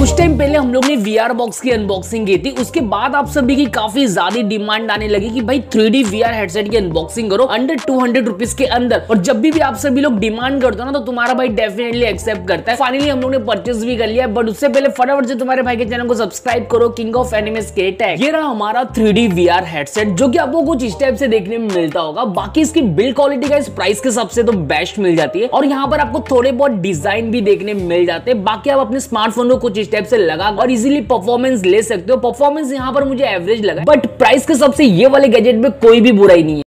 कुछ टाइम पहले हम लोग ने वी बॉक्स की अनबॉक्सिंग की थी उसके बाद आप सभी की काफी ज्यादा डिमांड आने लगी कि भाई थ्री डी हेडसेट की अनबॉक्सिंग करो अंडर टू हंड्रेड रुपीज के अंदर और जब भी, भी आप सभी लोग डिमांड करते हो ना तो तुम्हारा भाई डेफिनेटली एक्सेप्ट करता है फाइनली हम लोग ने परचेज भी कर लिया बट उससे पहले फटाफट से तुम्हारे भाई के चैनल को सब्सक्राइब करो किंग ऑफ एनिमे स्केट है ये रहा हमारा three D V R headset जो की आपको कुछ इस टाइप से देखने में मिलता होगा बाकी इसकी बिल्ड क्वालिटी का इस प्राइस के हिसाब से तो बेस्ट मिल जाती है और यहाँ पर आपको थोड़े बहुत डिजाइन भी देखने मिल जाते हैं बाकी आप अपने स्मार्टफोन को कुछ टाइप से लगा और इजिली परफॉर्मेंस ले सकते हो परफॉर्मेंस यहाँ पर मुझे एवरेज लगा बट प्राइस के सबसे ये वाले गैजेट में कोई भी बुराई नहीं है